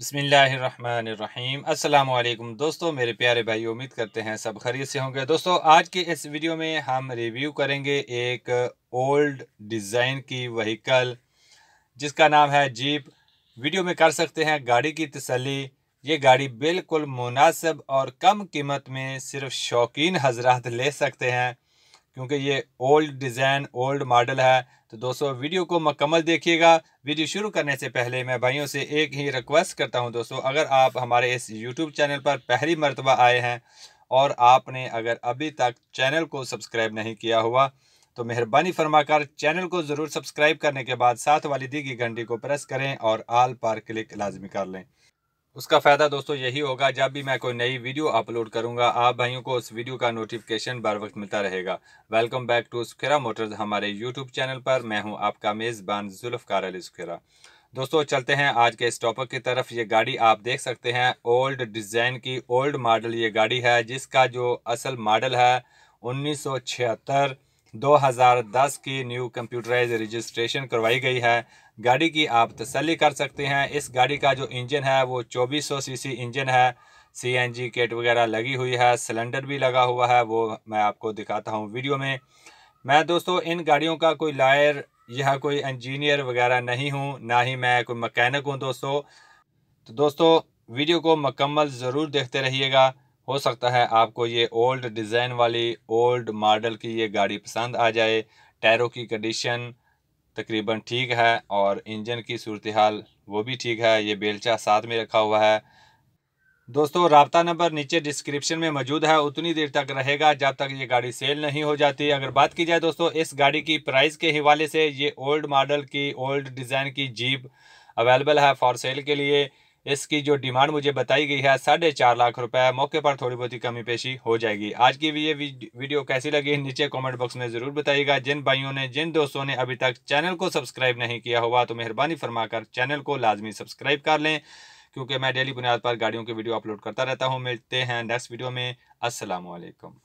बसमिलीम अल्लाम दोस्तों मेरे प्यारे भाई उम्मीद करते हैं सब खरीद से होंगे दोस्तों आज के इस वीडियो में हम रिव्यू करेंगे एक ओल्ड डिज़ाइन की वहीकल जिसका नाम है जीप वीडियो में कर सकते हैं गाड़ी की तसली ये गाड़ी बिल्कुल मुनासिब और कम कीमत में सिर्फ शौकीन हजरात ले सकते हैं क्योंकि ये ओल्ड डिज़ाइन ओल्ड मॉडल है तो दोस्तों वीडियो को मकम्मल देखिएगा वीडियो शुरू करने से पहले मैं भाइयों से एक ही रिक्वेस्ट करता हूं दोस्तों अगर आप हमारे इस यूट्यूब चैनल पर पहली मरतबा आए हैं और आपने अगर अभी तक चैनल को सब्सक्राइब नहीं किया हुआ तो मेहरबानी फरमाकर चैनल को ज़रूर सब्सक्राइब करने के बाद साथ वाली दी गई घंटी को प्रेस करें और आल पर क्लिक लाजमी कर लें उसका फ़ायदा दोस्तों यही होगा जब भी मैं कोई नई वीडियो अपलोड करूंगा आप भाइयों को उस वीडियो का नोटिफिकेशन बार वक्त मिलता रहेगा welcome back to Sukhera Motors हमारे यूट्यूब चैनल पर मैं हूं आपका मेज़बान जुल्फ़ार अली सुखेरा दोस्तों चलते हैं आज के इस टॉपिक की तरफ ये गाड़ी आप देख सकते हैं ओल्ड डिज़ाइन की ओल्ड मॉडल ये गाड़ी है जिसका जो असल मॉडल है उन्नीस 2010 की न्यू कंप्यूटराइज रजिस्ट्रेशन करवाई गई है गाड़ी की आप तसली कर सकते हैं इस गाड़ी का जो इंजन है वो 2400 सीसी इंजन है सीएनजी किट वगैरह लगी हुई है सिलेंडर भी लगा हुआ है वो मैं आपको दिखाता हूँ वीडियो में मैं दोस्तों इन गाड़ियों का कोई लायर यह कोई इंजीनियर वगैरह नहीं हूँ ना ही मैं कोई मकैनिक हूँ दोस्तों तो दोस्तों वीडियो को मकम्मल ज़रूर देखते रहिएगा हो सकता है आपको ये ओल्ड डिज़ाइन वाली ओल्ड मॉडल की ये गाड़ी पसंद आ जाए टायरों की कंडीशन तकरीबन ठीक है और इंजन की सूरत हाल वो भी ठीक है ये बेलचा साथ में रखा हुआ है दोस्तों रबता नंबर नीचे डिस्क्रिप्शन में मौजूद है उतनी देर तक रहेगा जब तक ये गाड़ी सेल नहीं हो जाती अगर बात की जाए दोस्तों इस गाड़ी की प्राइस के हवाले से ये ओल्ड मॉडल की ओल्ड डिज़ाइन की जीप अवेलेबल है फॉर सेल के लिए इसकी जो डिमांड मुझे बताई गई है साढ़े चार लाख रुपए मौके पर थोड़ी बहुत ही कमी पेशी हो जाएगी आज की ये वीडियो कैसी लगी नीचे कमेंट बॉक्स में ज़रूर बताइएगा जिन भाइयों ने जिन दोस्तों ने अभी तक चैनल को सब्सक्राइब नहीं किया हुआ तो मेहरबानी फरमाकर चैनल को लाजमी सब्सक्राइब कर लें क्योंकि मैं डेली बुनियाद पर गाड़ियों की वीडियो अपलोड करता रहता हूँ मिलते हैं नेक्स्ट वीडियो में असलकम